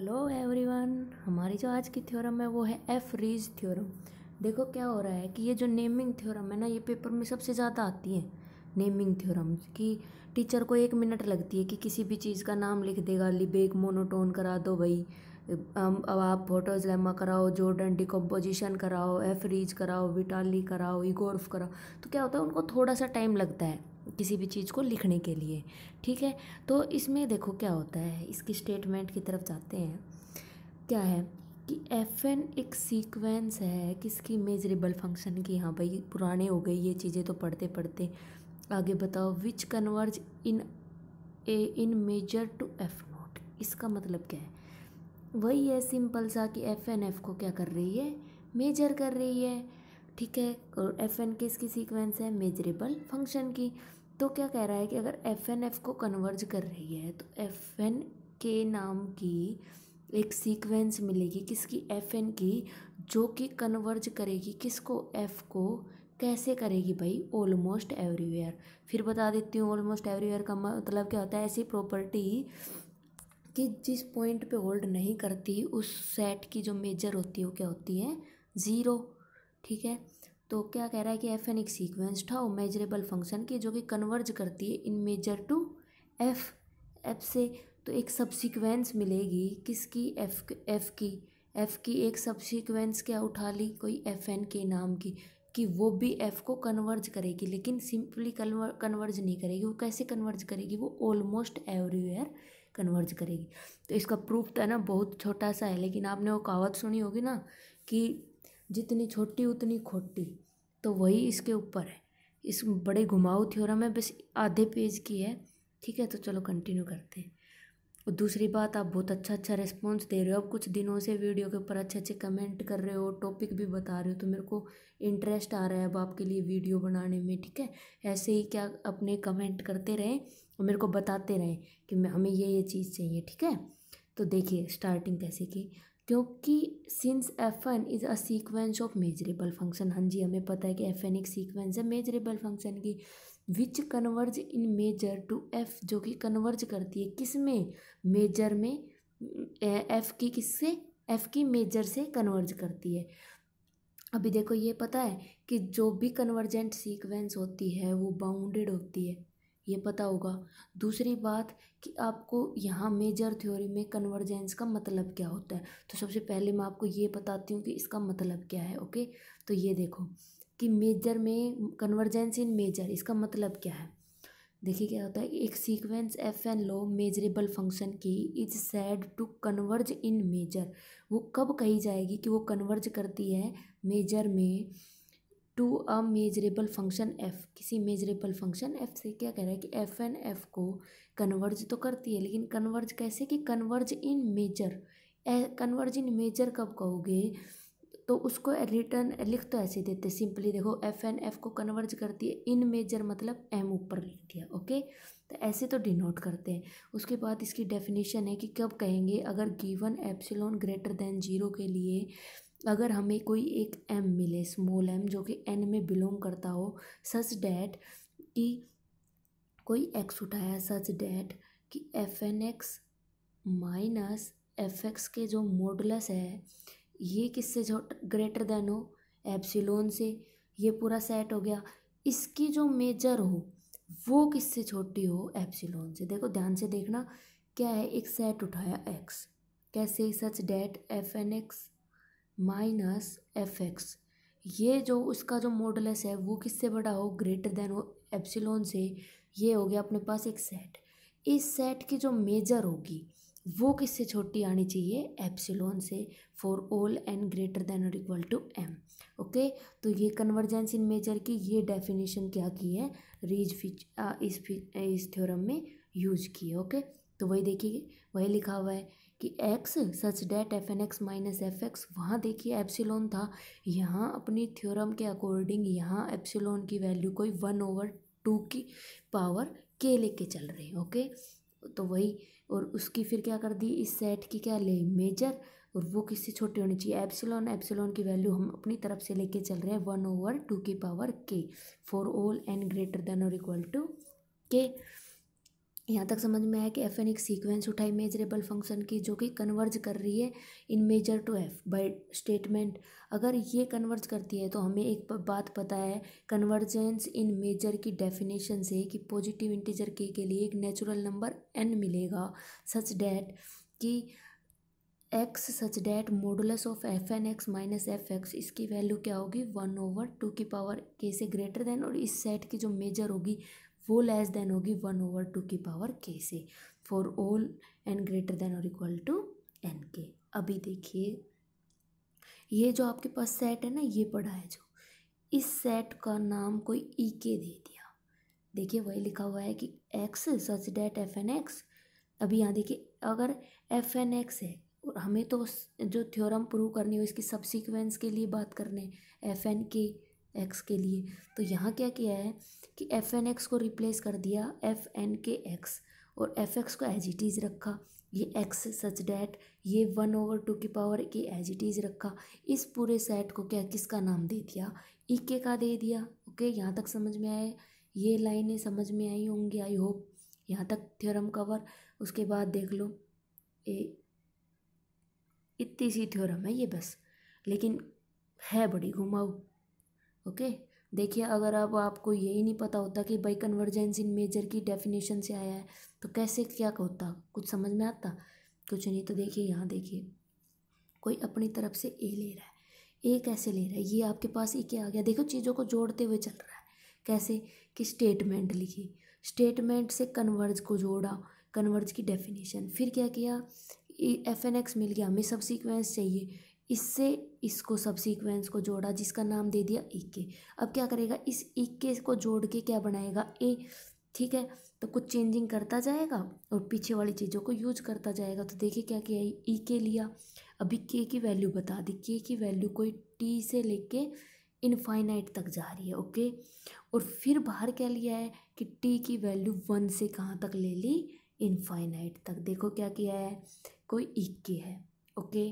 hello everyone हमारी जो आज की थ्योरम है वो है एफ रीज थ्योरम देखो क्या हो रहा है कि ये जो नेमिंग थ्योरम है ना ये पेपर में सबसे ज़्यादा आती है नेमिंग थ्योरम कि टीचर को एक मिनट लगती है कि किसी भी चीज़ का नाम लिख देगा लिबेक मोनोटोन करा दो भाई अब आप फोटोज लेमा कराओ जोर्डन डिकम्पोजिशन कराओ एफ रीज कराओ विटाली कराओ इगोर्फ कराओ तो क्या होता है उनको थोड़ा सा टाइम लगता है किसी भी चीज़ को लिखने के लिए ठीक है तो इसमें देखो क्या होता है इसकी स्टेटमेंट की तरफ जाते हैं क्या है कि एफ एन एक सीक्वेंस है किसकी मेजरेबल फंक्शन की हाँ भाई पुराने हो गए ये चीज़ें तो पढ़ते पढ़ते आगे बताओ which converge in A in measure to F note इसका मतलब क्या है वही है सिंपल सा कि एफ एन एफ को क्या कर रही है मेजर कर रही है ठीक है और एफ एन किसकी सीक्वेंस है मेजरेबल फंक्शन की तो क्या कह रहा है कि अगर एफ एन एफ को कन्वर्ज कर रही है तो एफ एन के नाम की एक सीक्वेंस मिलेगी किसकी एफ एन की जो कि कन्वर्ज करेगी किसको एफ को कैसे करेगी भाई ऑलमोस्ट एवरीवेयर फिर बता देती हूँ ऑलमोस्ट एवरीवेयर का मतलब क्या होता है ऐसी प्रॉपर्टी कि जिस पॉइंट पे होल्ड नहीं करती उस सेट की जो मेजर होती है वो क्या होती है ज़ीरो ठीक है तो क्या कह रहा है कि एफ एन एक सीक्वेंस था वो मेजरेबल फंक्शन की जो कि कन्वर्ज करती है in measure to F F से तो एक सब सीक्वेंस मिलेगी किसकी एफ एफ की एफ की एक सब सीक्वेंस क्या उठा ली कोई एफ एन के नाम की कि वो भी एफ़ को कन्वर्ज करेगी लेकिन सिंपली कन्वर कन्वर्ज नहीं करेगी वो कैसे कन्वर्ज करेगी वो ऑलमोस्ट एवरीवेयर कन्वर्ज करेगी तो इसका प्रूफ तो है ना बहुत छोटा सा है लेकिन आपने वो कहावत सुनी होगी ना कि जितनी छोटी उतनी खोटी तो वही इसके ऊपर है इस बड़े घुमाऊ थ्योरम में बस आधे पेज की है ठीक है तो चलो कंटिन्यू करते हैं और दूसरी बात आप बहुत अच्छा अच्छा रिस्पॉन्स दे रहे हो अब कुछ दिनों से वीडियो के ऊपर अच्छे अच्छे कमेंट कर रहे हो टॉपिक भी बता रहे हो तो मेरे को इंटरेस्ट आ रहा है अब आपके लिए वीडियो बनाने में ठीक है ऐसे ही क्या अपने कमेंट करते रहें और मेरे को बताते रहें कि हमें ये ये चीज़ चाहिए ठीक है तो देखिए स्टार्टिंग कैसे की क्योंकि since F N is a sequence of measurable function हाँ जी हमें पता है कि एफ एन एक सीक्वेंस है मेजरेबल फंक्शन की which converge in measure to F जो कि कन्वर्ज करती है किस में मेजर में एफ की किससे एफ की मेजर से कन्वर्ज करती है अभी देखो ये पता है कि जो भी कन्वर्जेंट सीक्वेंस होती है वो बाउंडेड होती है ये पता होगा दूसरी बात कि आपको यहाँ मेजर थ्योरी में कन्वर्जेंस का मतलब क्या होता है तो सबसे पहले मैं आपको ये बताती हूँ कि इसका मतलब क्या है ओके तो ये देखो कि मेजर में कन्वर्जेंस इन मेजर इसका मतलब क्या है देखिए क्या होता है एक सीक्वेंस एफ एन लो मेजरेबल फंक्शन की is said to converge in measure वो कब कही जाएगी कि वो कन्वर्ज करती है मेजर में to a measurable function F किसी मेजरेबल फंक्शन एफ से क्या कह रहा है कि एफ एन एफ को कन्वर्ज तो करती है लेकिन कन्वर्ज कैसे कि converge in measure converge in measure कब कहोगे तो उसको रिटर्न लिख तो ऐसे देते सिंपली देखो एफ एन एफ को कन्वर्ज करती है इन मेजर मतलब एम ऊपर लिख दिया ओके तो ऐसे तो डिनोट करते हैं उसके बाद इसकी डेफिनेशन है कि कब कहेंगे अगर given epsilon greater than zero के लिए अगर हमें कोई एक एम मिले स्मॉल एम जो कि एन में बिलोंग करता हो सच डैट कि कोई एक्स उठाया सच डैट कि F N X minus F X के जो मॉडलस है ये किससे ग्रेटर देन हो एप्सिलोन से ये पूरा सेट हो गया इसकी जो मेजर हो वो किससे छोटी हो एप्सिलोन से देखो ध्यान से देखना क्या है एक सेट उठाया एक्स कैसे such that F N X minus F X ये जो उसका जो मॉडलस है वो किससे बड़ा हो ग्रेटर देन हो एप्सिलोन से ये हो गया अपने पास एक सेट इस सेट की जो मेजर होगी वो किससे छोटी आनी चाहिए एप्सिलोन से for all N greater than और इक्वल टू एम ओके तो ये कन्वर्जेंस इन मेजर की ये डेफिनेशन क्या की है रीज फिच uh, इस इस थ्योरम में यूज की है ओके तो वही देखिए वही लिखा हुआ है कि x such that F N X minus F X वहाँ देखिए एप्सिलोन था यहाँ अपनी थ्योरम के अकॉर्डिंग यहाँ एप्सिलोन की वैल्यू कोई वन ओवर टू की पावर के लेके चल रहे हैं ओके तो वही और उसकी फिर क्या कर दी इस सेट की क्या ले मेजर और वो किससे छोटी होनी चाहिए एप्सिलॉन एप्सिलॉन की वैल्यू हम अपनी तरफ से लेके चल रहे हैं वन ओवर टू की power K for all N greater than और इक्वल टू के यहाँ तक समझ में आया कि एफ एन एक सीक्वेंस उठाई मेजरेबल फंक्शन की जो कि कन्वर्ज कर रही है in measure to F by statement अगर ये कन्वर्ज करती है तो हमें एक बात पता है कन्वर्जेंस इन मेजर की डेफिनेशन से कि पॉजिटिव इंटीजर के के लिए एक नेचुरल नंबर एन मिलेगा सच डैट कि X such that modulus of F N X minus F X इसकी वैल्यू क्या होगी वन ओवर टू की पावर के से ग्रेटर देन और इस सेट की जो मेजर होगी वो लेस देन होगी वन ओवर टू की पावर के से for all and greater than और इक्वल टू एन के अभी देखिए ये जो आपके पास सेट है ना ये पढ़ा है जो इस सेट का नाम कोई ई e के दे दिया देखिए वही लिखा हुआ है कि X such that F N X अभी यहाँ देखिए अगर एफ एन एक्स है और हमें तो जो थ्योरम प्रूव करनी हो इसकी सबसिक्वेंस के लिए बात करने एफ एन के एक्स के लिए तो यहाँ क्या किया है कि एफ एन एक्स को रिप्लेस कर दिया एफ एन के एक्स और एफ एक्स को एज इट इज़ रखा ये एक्स सच डैट ये वन ओवर टू की power K as it is रखा इस पूरे सेट को क्या किसका नाम दे दिया इक्के e का दे दिया ओके यहाँ तक समझ में आए ये लाइनें समझ में आई होंगी आई होप यहाँ तक थ्योरम कवर उसके बाद देख लो ए इतनी सी थ्योरम है ये बस लेकिन है बड़ी घुमाऊ ओके देखिए अगर अब आप आपको यही नहीं पता होता कि भाई कन्वर्जेंस इन मेजर की डेफिनेशन से आया है तो कैसे क्या होता कुछ समझ में आता कुछ नहीं तो देखिए यहाँ देखिए कोई अपनी तरफ से ए ले रहा है ए कैसे ले रहा है ये आपके पास ए क्या आ गया देखो चीज़ों को जोड़ते हुए चल रहा है कैसे कि स्टेटमेंट लिखी स्टेटमेंट से कन्वर्ज को जोड़ा कन्वर्ज की डेफिनेशन फिर क्या किया एफ एन एक्स मिल गया हमें सब सीक्वेंस चाहिए इससे इसको सब सीक्वेंस को जोड़ा जिसका नाम दे दिया के अब क्या करेगा इस के को जोड़ के क्या बनाएगा ए ठीक है तो कुछ चेंजिंग करता जाएगा और पीछे वाली चीज़ों को यूज करता जाएगा तो देखिए क्या किया ई के लिया अभी के की वैल्यू बता दी के की वैल्यू कोई टी से लेके इनफाइनाइट तक जा रही है ओके और फिर बाहर क्या लिया है कि टी की वैल्यू वन से कहाँ तक ले ली इनफाइनाइट तक देखो क्या किया है कोई इक्के है ओके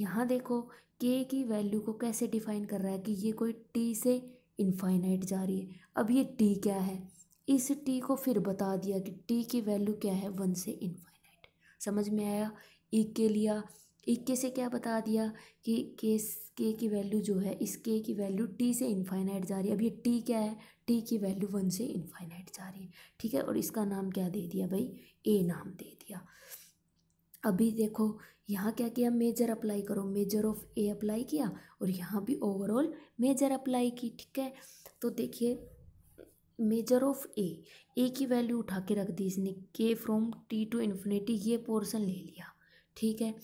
यहाँ देखो के की वैल्यू को कैसे डिफाइन कर रहा है कि ये कोई टी से इनफाइनाइट जा रही है अब ये टी क्या है इस टी को फिर बता दिया कि टी की वैल्यू क्या है वन से इनफाइनाइट समझ में आया के लिया के से क्या बता दिया कि केस के की वैल्यू जो है इस के की वैल्यू टी से इनफाइनाइट जा रही है अब ये टी क्या है टी की वैल्यू वन से इनफाइनाइट जा रही है ठीक है और इसका नाम क्या दे दिया भाई ए नाम दे दिया अभी देखो यहाँ क्या किया मेजर अप्लाई करो मेजर ऑफ ए अप्लाई किया और यहाँ भी ओवरऑल मेजर अप्लाई की ठीक है तो देखिए मेजर ऑफ ए ए की वैल्यू उठा के रख दी इसने K from T to infinity ये पोर्शन ले लिया ठीक है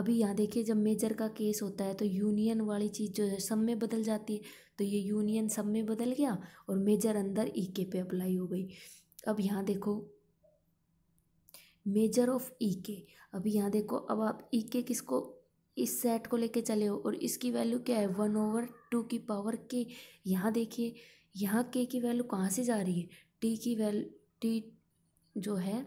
अभी यहाँ देखिए जब मेजर का केस होता है तो यूनियन वाली चीज़ जो है सब में बदल जाती है तो ये यूनियन सब में बदल गया और मेजर अंदर ई e के पे अप्लाई हो गई अब यहाँ देखो मेजर ऑफ ई के अभी यहाँ देखो अब आप ई के किसको इस सेट को लेके चले हो और इसकी वैल्यू क्या है वन ओवर टू की पावर के यहाँ देखिए यहाँ के की वैल्यू कहाँ से जा रही है टी की वैल्यू टी जो है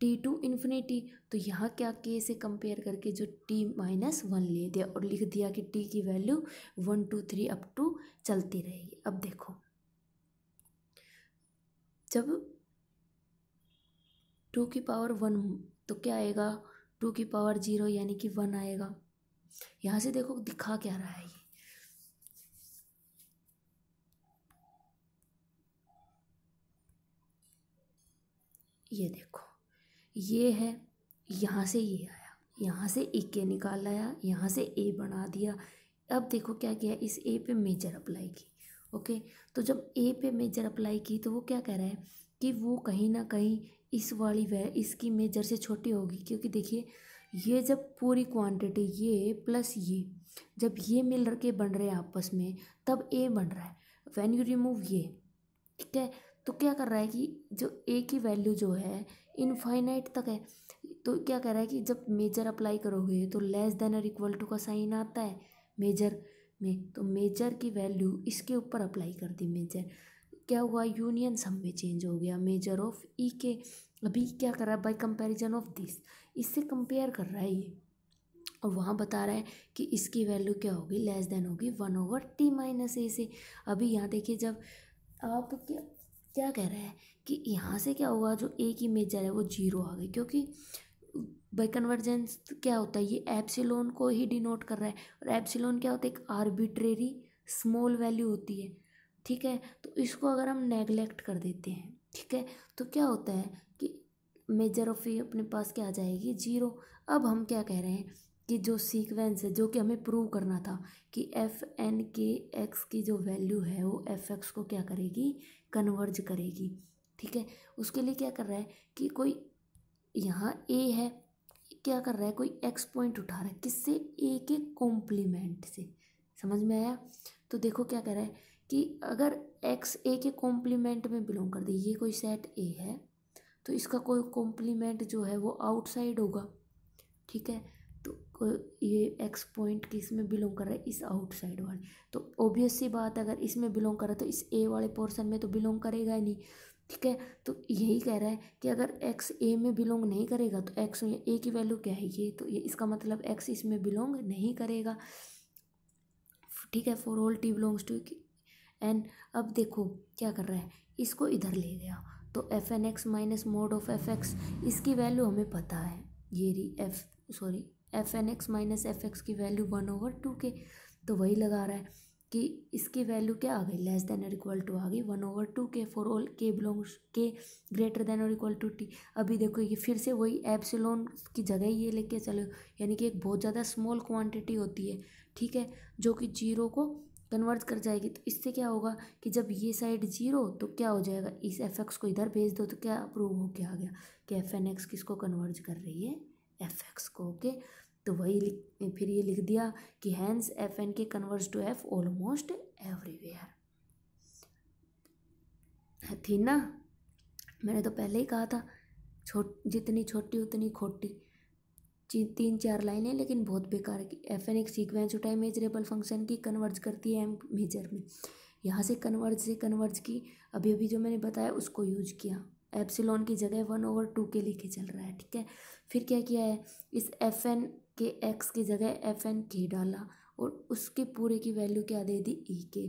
टी टू इन्फिनिटी तो यहाँ क्या के से कंपेयर करके जो टी माइनस वन ले दिया और लिख दिया कि टी की value one two three up to चलती रहेगी अब देखो जब टू की पावर वन तो क्या आएगा टू की पावर जीरो यानी कि वन आएगा यहाँ से देखो दिखा क्या रहा है ये ये देखो ये है यहाँ से ये आया यहाँ से इक्के निकाल लाया यहाँ से ए बना दिया अब देखो क्या किया इस ए पे मेजर अप्लाई की ओके तो जब ए पे मेजर अप्लाई की तो वो क्या कह रहा है कि वो कहीं ना कहीं इस वाली वह इसकी मेजर से छोटी होगी क्योंकि देखिए ये जब पूरी क्वांटिटी ये प्लस ये जब ये मिल के बन रहे हैं आपस में तब ए बन रहा है वैन यू रिमूव ये ठीक है तो क्या कर रहा है कि जो ए की वैल्यू जो है इनफाइनाइट तक है तो क्या कर रहा है कि जब मेजर अप्लाई करोगे तो लेस देन और इक्वल टू का साइन आता है मेजर में तो मेजर की वैल्यू इसके ऊपर अप्लाई कर दी मेजर क्या हुआ यूनियन सब में चेंज हो गया मेजर ऑफ ई के अभी क्या कर रहा है बाई कंपेरिजन ऑफ दिस इससे कंपेयर कर रहा है ये और वहाँ बता रहा है कि इसकी वैल्यू क्या होगी लेस देन होगी one over T minus A से अभी यहाँ देखिए जब आप क्या क्या कह रहा है कि यहाँ से क्या हुआ जो ए की मेजर है वो जीरो आ गई क्योंकि बाई कन्वर्जेंस क्या होता है ये एप्सिलोन को ही डिनोट कर रहा है और एप्सिलोन क्या होता है एक आर्बिट्रेरी स्मॉल वैल्यू होती है ठीक है तो इसको अगर हम नेगलेक्ट कर देते हैं ठीक है तो क्या होता है कि मेजर ऑफ ए अपने पास क्या आ जाएगी जीरो अब हम क्या कह रहे हैं कि जो सीक्वेंस है जो कि हमें प्रूव करना था कि एफ एन के एक्स की जो वैल्यू है वो एफ एक्स को क्या करेगी कन्वर्ज करेगी ठीक है उसके लिए क्या कर रहा है कि कोई यहाँ ए है क्या कर रहा है कोई एक्स पॉइंट उठा रहा है किससे ए के कॉम्प्लीमेंट से समझ में आया तो देखो क्या कर रहा है कि अगर एक्स ए के कॉम्प्लीमेंट में बिलोंग कर दे ये कोई सेट ए है तो इसका कोई कॉम्प्लीमेंट जो है वो आउटसाइड होगा ठीक है तो ये एक्स पॉइंट किस में बिलोंग कर रहा है इस आउटसाइड वाले तो ऑब्वियस सी बात अगर इसमें बिलोंग कर रहा है तो इस ए वाले पोर्सन में तो बिलोंग करेगा ही नहीं ठीक है तो यही कह रहा है कि अगर एक्स ए में बिलोंग नहीं करेगा तो एक्स में ए की वैल्यू क्या है ये तो ये इसका मतलब एक्स इसमें बिलोंग नहीं करेगा ठीक है for all T belongs to and अब देखो क्या कर रहा है इसको इधर ले गया तो F N X minus mod of F X इसकी वैल्यू हमें पता है ये री F sorry F N X minus F X की value one over two K तो वही लगा रहा है कि इसकी वैल्यू क्या आ गई लेस देन और इक्वल टू आ गई one over two K for all K belongs K greater than और इक्वल टू टी अभी देखो ये फिर से वही एप्सिलोन की जगह ही ये लेके चलो यानी कि एक बहुत ज़्यादा स्मॉल क्वांटिटी होती है ठीक है जो कि जीरो को कन्वर्ट कर जाएगी तो इससे क्या होगा कि जब ये साइड जीरो तो क्या हो जाएगा इस एफ एक्स को इधर भेज दो तो क्या अप्रूव हो क्या आ गया कि एफ एन एक्स किसको कन्वर्ज कर रही है एफ एक्स को ओके तो वही फिर ये लिख दिया कि hence F N K converge to F almost everywhere थी ना मैंने तो पहले ही कहा था छोट जितनी छोटी उतनी खोटी तीन चार लाइनें लेकिन बहुत बेकार की एफ एन एक सीक्वेंस उठाई मेजरेबल फंक्शन की कन्वर्ज करती है एम मेजर में यहाँ से कन्वर्ज से कन्वर्ज की अभी अभी जो मैंने बताया उसको यूज किया एप्सिलोन की जगह वन ओवर टू के लेके चल रहा है ठीक है फिर क्या किया है इस एफ एन के एक्स की जगह एफ एन के डाला और उसके पूरे की वैल्यू क्या दे दी ई e के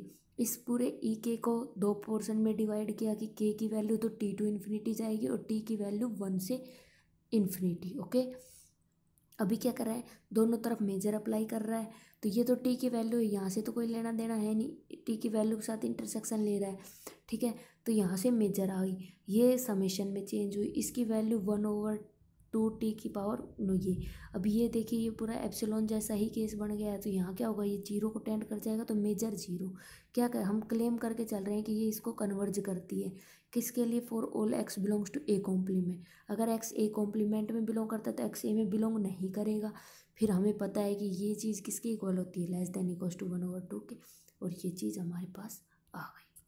इस पूरे ई e के को दो पोर्सन में डिवाइड किया कि के की वैल्यू तो टी टू इन्फिनिटी जाएगी और टी की वैल्यू वन से इन्फिनिटी ओके अभी क्या कर रहा है दोनों तरफ मेजर अप्लाई कर रहा है तो ये तो टी की वैल्यू है यहाँ से तो कोई लेना देना है नहीं टी की वैल्यू के साथ इंटरसेक्शन ले रहा है ठीक है तो यहाँ से मेजर आ गई ये समेशन में चेंज हुई इसकी value one over two T की पावर नो ये अब ये देखिए ये पूरा एप्सिलॉन जैसा ही केस बन गया है तो यहाँ क्या होगा ये जीरो को टेंड कर जाएगा तो मेजर जीरो क्या कर हम क्लेम करके चल रहे हैं कि ये इसको कन्वर्ज करती है किसके लिए for all X belongs to A complement अगर एक्स ए कॉम्प्लीमेंट में बिलोंग करता है तो एक्स ए में बिलोंग नहीं करेगा फिर हमें पता है कि ये चीज़ किसके इक्वल होती है less than equal to one over two के और ये चीज़ हमारे पास आ गई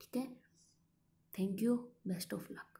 ठीक है thank you best of luck